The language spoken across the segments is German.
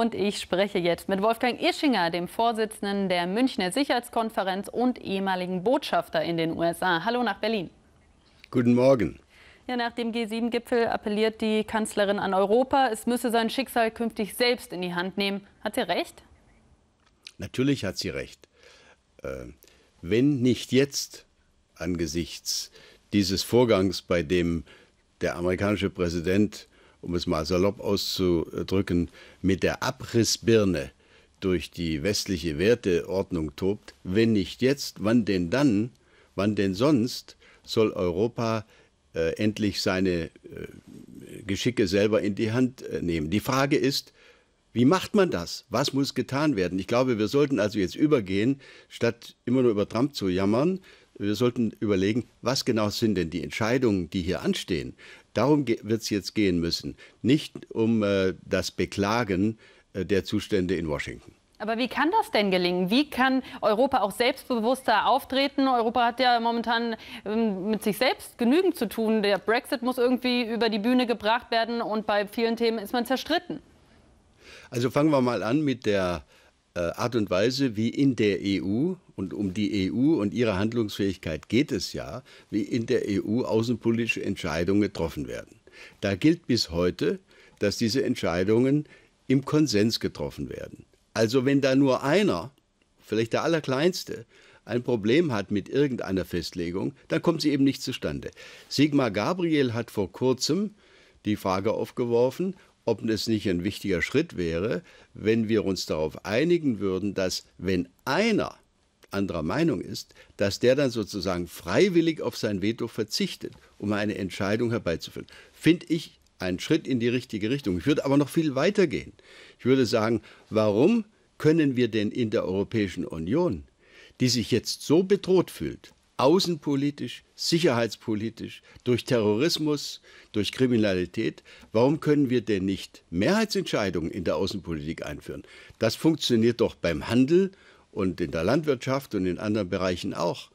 und ich spreche jetzt mit Wolfgang Ischinger, dem Vorsitzenden der Münchner Sicherheitskonferenz und ehemaligen Botschafter in den USA. Hallo nach Berlin. Guten Morgen. Ja, nach dem G7-Gipfel appelliert die Kanzlerin an Europa, es müsse sein Schicksal künftig selbst in die Hand nehmen. Hat sie recht? Natürlich hat sie recht. Äh, wenn nicht jetzt, angesichts dieses Vorgangs, bei dem der amerikanische Präsident um es mal salopp auszudrücken, mit der Abrissbirne durch die westliche Werteordnung tobt, wenn nicht jetzt, wann denn dann, wann denn sonst soll Europa äh, endlich seine äh, Geschicke selber in die Hand äh, nehmen. Die Frage ist, wie macht man das? Was muss getan werden? Ich glaube, wir sollten also jetzt übergehen, statt immer nur über Trump zu jammern, wir sollten überlegen, was genau sind denn die Entscheidungen, die hier anstehen. Darum wird es jetzt gehen müssen, nicht um äh, das Beklagen äh, der Zustände in Washington. Aber wie kann das denn gelingen? Wie kann Europa auch selbstbewusster auftreten? Europa hat ja momentan ähm, mit sich selbst genügend zu tun. Der Brexit muss irgendwie über die Bühne gebracht werden und bei vielen Themen ist man zerstritten. Also fangen wir mal an mit der äh, Art und Weise, wie in der EU, und um die EU und ihre Handlungsfähigkeit geht es ja, wie in der EU außenpolitische Entscheidungen getroffen werden. Da gilt bis heute, dass diese Entscheidungen im Konsens getroffen werden. Also wenn da nur einer, vielleicht der Allerkleinste, ein Problem hat mit irgendeiner Festlegung, dann kommt sie eben nicht zustande. Sigmar Gabriel hat vor kurzem die Frage aufgeworfen, ob es nicht ein wichtiger Schritt wäre, wenn wir uns darauf einigen würden, dass wenn einer anderer Meinung ist, dass der dann sozusagen freiwillig auf sein Veto verzichtet, um eine Entscheidung herbeizuführen. Finde ich einen Schritt in die richtige Richtung. Ich würde aber noch viel weiter gehen. Ich würde sagen, warum können wir denn in der Europäischen Union, die sich jetzt so bedroht fühlt, außenpolitisch, sicherheitspolitisch, durch Terrorismus, durch Kriminalität. Warum können wir denn nicht Mehrheitsentscheidungen in der Außenpolitik einführen? Das funktioniert doch beim Handel und in der Landwirtschaft und in anderen Bereichen auch.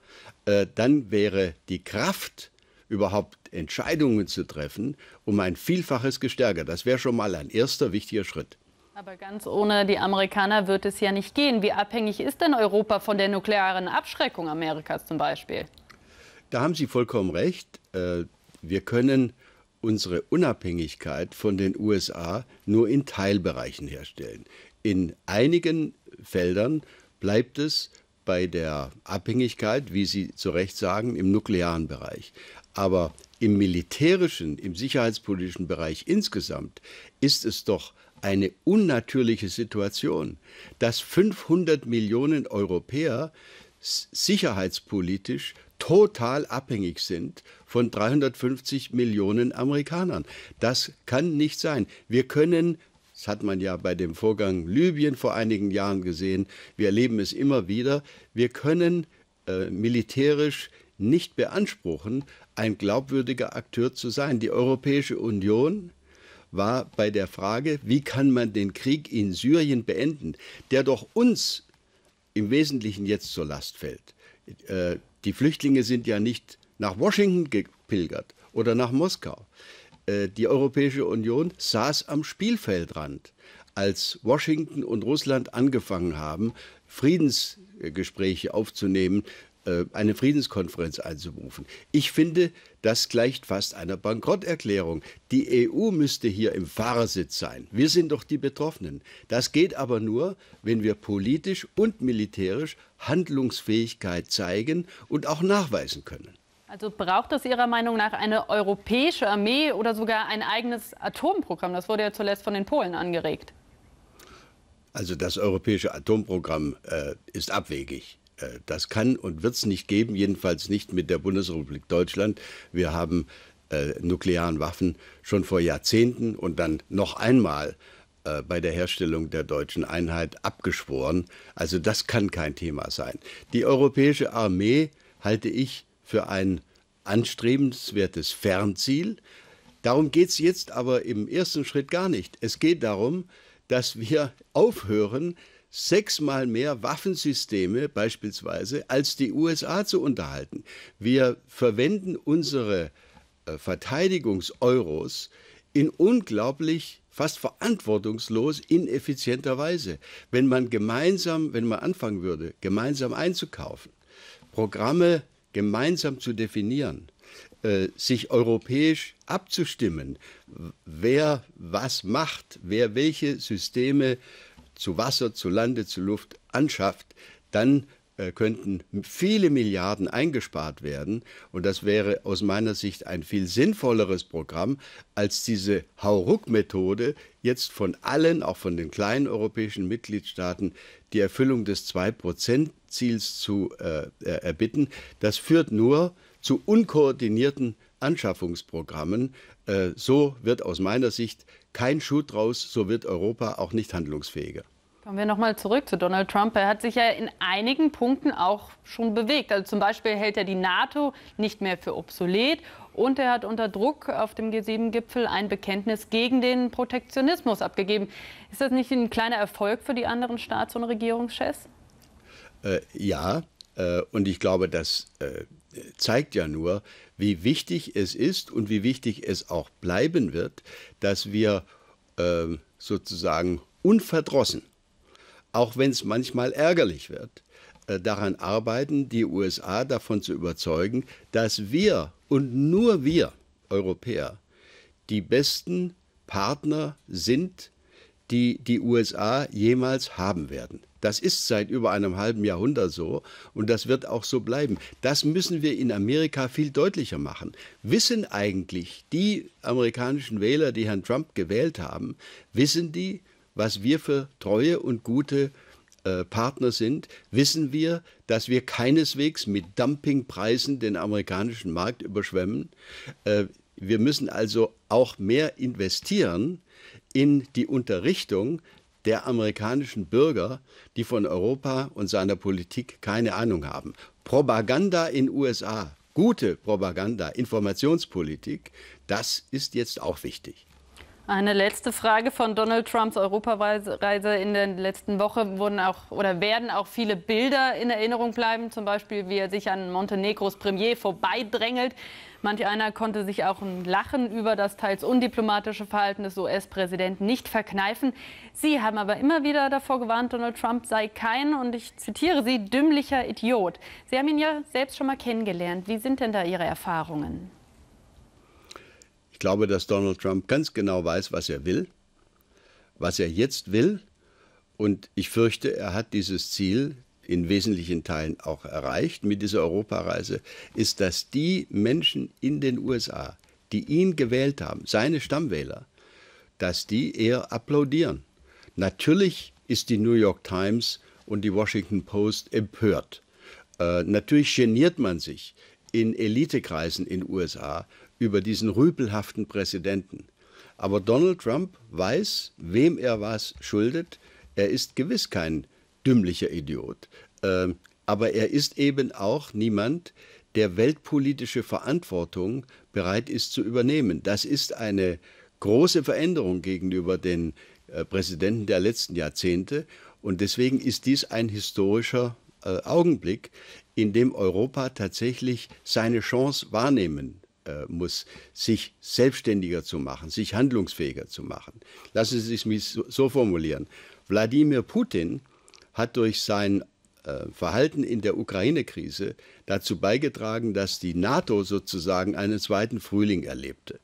Äh, dann wäre die Kraft, überhaupt Entscheidungen zu treffen, um ein Vielfaches gestärkt. Das wäre schon mal ein erster wichtiger Schritt. Aber ganz ohne die Amerikaner wird es ja nicht gehen. Wie abhängig ist denn Europa von der nuklearen Abschreckung Amerikas zum Beispiel? Da haben Sie vollkommen recht. Äh, wir können unsere Unabhängigkeit von den USA nur in Teilbereichen herstellen. In einigen Feldern bleibt es bei der Abhängigkeit, wie Sie zu Recht sagen, im nuklearen Bereich. Aber im militärischen, im sicherheitspolitischen Bereich insgesamt ist es doch eine unnatürliche Situation, dass 500 Millionen Europäer sicherheitspolitisch total abhängig sind von 350 Millionen Amerikanern. Das kann nicht sein. Wir können, das hat man ja bei dem Vorgang Libyen vor einigen Jahren gesehen, wir erleben es immer wieder, wir können äh, militärisch nicht beanspruchen, ein glaubwürdiger Akteur zu sein. Die Europäische Union war bei der Frage, wie kann man den Krieg in Syrien beenden, der doch uns im Wesentlichen jetzt zur Last fällt. Äh, die Flüchtlinge sind ja nicht nach Washington gepilgert oder nach Moskau. Äh, die Europäische Union saß am Spielfeldrand, als Washington und Russland angefangen haben, Friedensgespräche aufzunehmen äh, eine Friedenskonferenz einzuberufen. Ich finde, das gleicht fast einer Bankrotterklärung. Die EU müsste hier im Fahrersitz sein. Wir sind doch die Betroffenen. Das geht aber nur, wenn wir politisch und militärisch Handlungsfähigkeit zeigen und auch nachweisen können. Also braucht es Ihrer Meinung nach eine europäische Armee oder sogar ein eigenes Atomprogramm? Das wurde ja zuletzt von den Polen angeregt. Also das europäische Atomprogramm äh, ist abwegig. Äh, das kann und wird es nicht geben, jedenfalls nicht mit der Bundesrepublik Deutschland. Wir haben äh, nuklearen Waffen schon vor Jahrzehnten und dann noch einmal äh, bei der Herstellung der deutschen Einheit abgeschworen. Also das kann kein Thema sein. Die europäische Armee halte ich für ein anstrebenswertes Fernziel. Darum geht es jetzt aber im ersten Schritt gar nicht. Es geht darum, dass wir aufhören, sechsmal mehr Waffensysteme beispielsweise als die USA zu unterhalten. Wir verwenden unsere äh, Verteidigungseuros in unglaublich fast verantwortungslos ineffizienter Weise. Wenn man gemeinsam, wenn man anfangen würde, gemeinsam einzukaufen, Programme gemeinsam zu definieren, äh, sich europäisch abzustimmen, wer was macht, wer welche Systeme zu Wasser, zu Lande, zu Luft anschafft, dann äh, könnten viele Milliarden eingespart werden. Und das wäre aus meiner Sicht ein viel sinnvolleres Programm als diese Hauruck-Methode, jetzt von allen, auch von den kleinen europäischen Mitgliedstaaten, die Erfüllung des 2-Prozent-Ziels zu äh, äh, erbitten. Das führt nur zu unkoordinierten Anschaffungsprogrammen. Äh, so wird aus meiner Sicht kein Schuh draus, so wird Europa auch nicht handlungsfähiger. Kommen wir nochmal zurück zu Donald Trump. Er hat sich ja in einigen Punkten auch schon bewegt. Also zum Beispiel hält er die NATO nicht mehr für obsolet und er hat unter Druck auf dem G7-Gipfel ein Bekenntnis gegen den Protektionismus abgegeben. Ist das nicht ein kleiner Erfolg für die anderen Staats- und Regierungschefs? Äh, ja, äh, und ich glaube, dass äh, zeigt ja nur, wie wichtig es ist und wie wichtig es auch bleiben wird, dass wir äh, sozusagen unverdrossen, auch wenn es manchmal ärgerlich wird, äh, daran arbeiten, die USA davon zu überzeugen, dass wir und nur wir Europäer die besten Partner sind die die USA jemals haben werden. Das ist seit über einem halben Jahrhundert so und das wird auch so bleiben. Das müssen wir in Amerika viel deutlicher machen. Wissen eigentlich die amerikanischen Wähler, die Herrn Trump gewählt haben, wissen die, was wir für treue und gute äh, Partner sind, wissen wir, dass wir keineswegs mit Dumpingpreisen den amerikanischen Markt überschwemmen. Äh, wir müssen also auch mehr investieren in die Unterrichtung der amerikanischen Bürger, die von Europa und seiner Politik keine Ahnung haben. Propaganda in USA, gute Propaganda, Informationspolitik, das ist jetzt auch wichtig. Eine letzte Frage von Donald Trumps Europareise in der letzten Woche wurden auch oder werden auch viele Bilder in Erinnerung bleiben, zum Beispiel wie er sich an Montenegros Premier vorbeidrängelt. Manch einer konnte sich auch ein Lachen über das teils undiplomatische Verhalten des US-Präsidenten nicht verkneifen. Sie haben aber immer wieder davor gewarnt, Donald Trump sei kein, und ich zitiere Sie, dümmlicher Idiot. Sie haben ihn ja selbst schon mal kennengelernt. Wie sind denn da Ihre Erfahrungen? Ich glaube, dass Donald Trump ganz genau weiß, was er will, was er jetzt will. Und ich fürchte, er hat dieses Ziel in wesentlichen Teilen auch erreicht mit dieser Europareise, ist, dass die Menschen in den USA, die ihn gewählt haben, seine Stammwähler, dass die eher applaudieren. Natürlich ist die New York Times und die Washington Post empört. Äh, natürlich geniert man sich in Elitekreisen in den USA über diesen rüpelhaften Präsidenten. Aber Donald Trump weiß, wem er was schuldet. Er ist gewiss kein dümmlicher Idiot. Ähm, aber er ist eben auch niemand, der weltpolitische Verantwortung bereit ist zu übernehmen. Das ist eine große Veränderung gegenüber den äh, Präsidenten der letzten Jahrzehnte. Und deswegen ist dies ein historischer äh, Augenblick, in dem Europa tatsächlich seine Chance wahrnehmen äh, muss, sich selbstständiger zu machen, sich handlungsfähiger zu machen. Lassen Sie es mich so formulieren. Wladimir Putin hat durch sein äh, Verhalten in der Ukraine-Krise dazu beigetragen, dass die NATO sozusagen einen zweiten Frühling erlebte.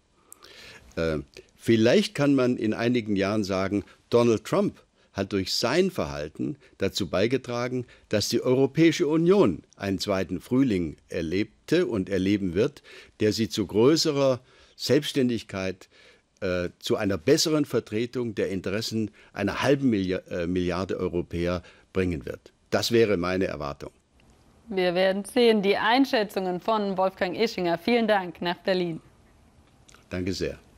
Äh, vielleicht kann man in einigen Jahren sagen, Donald Trump hat durch sein Verhalten dazu beigetragen, dass die Europäische Union einen zweiten Frühling erlebte und erleben wird, der sie zu größerer Selbstständigkeit, äh, zu einer besseren Vertretung der Interessen einer halben Milliarde, äh, Milliarde Europäer bringen wird. Das wäre meine Erwartung. Wir werden sehen. Die Einschätzungen von Wolfgang Ischinger. Vielen Dank nach Berlin. Danke sehr.